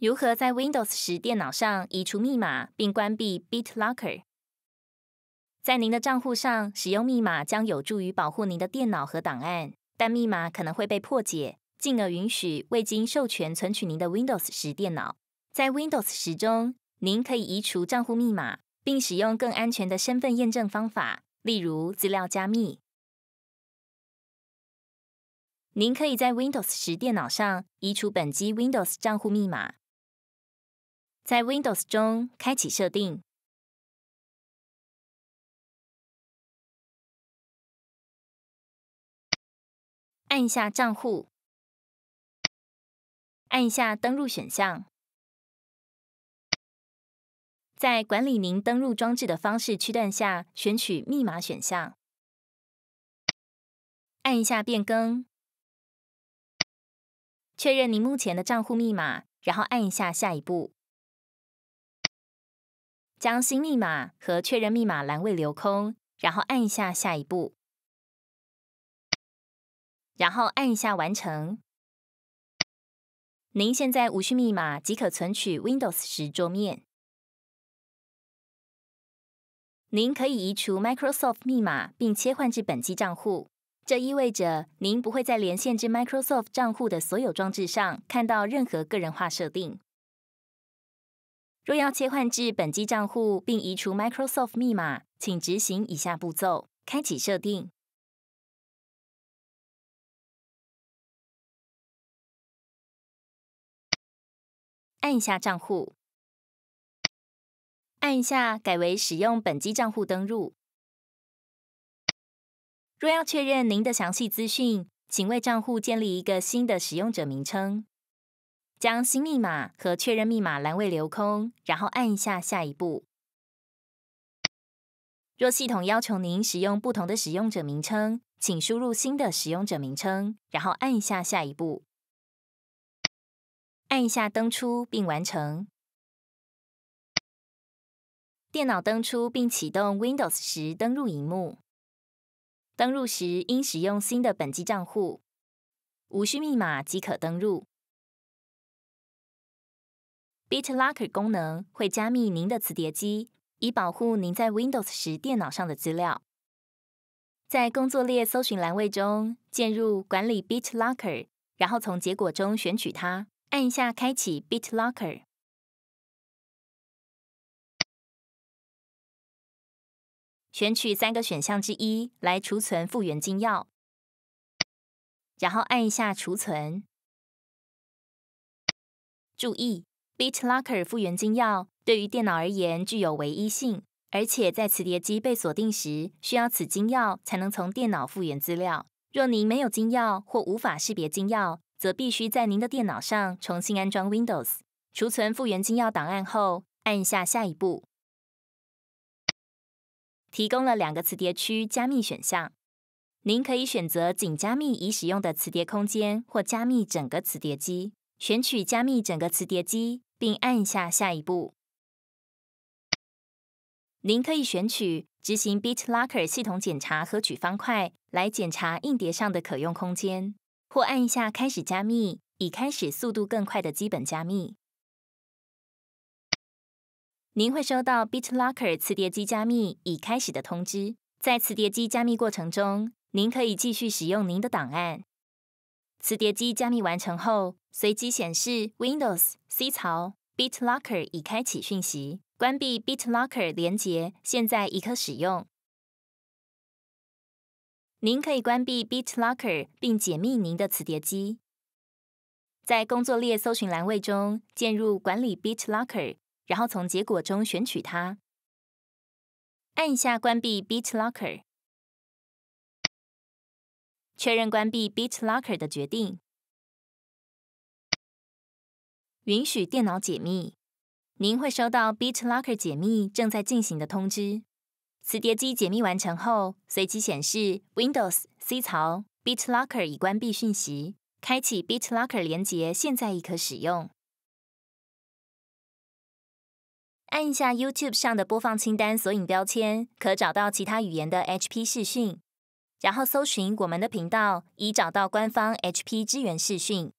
如何在 Windows 十电脑上移除密码并关闭 BitLocker？在您的账户上使用密码将有助于保护您的电脑和档案，但密码可能会被破解，进而允许未经授权存取您的 Windows 十电脑。在 Windows 十中，您可以移除账户密码，并使用更安全的身份验证方法，例如资料加密。您可以在 Windows 十电脑上移除本机 Windows 账户密码。在 Windows 中开启设定，按一下账户，按一下登录选项，在管理您登录装置的方式区段下，选取密码选项，按一下变更，确认您目前的账户密码，然后按一下下一步。将新密码和确认密码栏位留空，然后按一下下一步，然后按一下完成。您现在无需密码即可存取 Windows 十桌面。您可以移除 Microsoft 密码并切换至本机账户，这意味着您不会在连线至 Microsoft 账户的所有装置上看到任何个人化设定。若要切换至本机账户并移除 Microsoft 密码，请执行以下步骤：开启设定，按一下账户，按一下改为使用本机账户登录。若要确认您的详细资讯，请为账户建立一个新的使用者名称。将新密码和确认密码栏位留空，然后按一下下一步。若系统要求您使用不同的使用者名称，请输入新的使用者名称，然后按一下下一步。按一下登出并完成。电脑登出并启动 Windows 时，登入荧幕。登入时应使用新的本机账户，无需密码即可登入。BitLocker 功能会加密您的磁碟机，以保护您在 Windows 时电脑上的资料。在工作列搜寻栏位中，键入“管理 BitLocker”，然后从结果中选取它，按一下“开启 BitLocker”。选取三个选项之一来储存复原金钥，然后按一下“储存”。注意。BitLocker 复原金钥对于电脑而言具有唯一性，而且在磁碟机被锁定时，需要此金钥才能从电脑复原资料。若您没有金钥或无法识别金钥，则必须在您的电脑上重新安装 Windows。储存复原金钥档案后，按下下一步。提供了两个磁碟区加密选项，您可以选择仅加密已使用的磁碟空间，或加密整个磁碟机。选取加密整个磁碟机。并按一下下一步。您可以选取执行 BitLocker 系统检查和取方块来检查硬碟上的可用空间，或按一下开始加密，以开始速度更快的基本加密。您会收到 BitLocker 磁碟机加密已开始的通知。在磁碟机加密过程中，您可以继续使用您的档案。磁碟机加密完成后，随机显示 Windows C 槽 BitLocker 已开启讯息。关闭 BitLocker 连接，现在已可使用。您可以关闭 BitLocker 并解密您的磁碟机。在工作列搜寻栏位中，键入管理 BitLocker，然后从结果中选取它。按一下关闭 BitLocker。确认关闭 BitLocker 的决定，允许电脑解密。您会收到 BitLocker 解密正在进行的通知。磁碟机解密完成后，随即显示 Windows C 槽 BitLocker 已关闭讯息。开启 BitLocker 连接，现在已可使用。按一下 YouTube 上的播放清单索引标签，可找到其他语言的 HP 视讯。然后搜寻我们的频道，以找到官方 HP 支援视讯。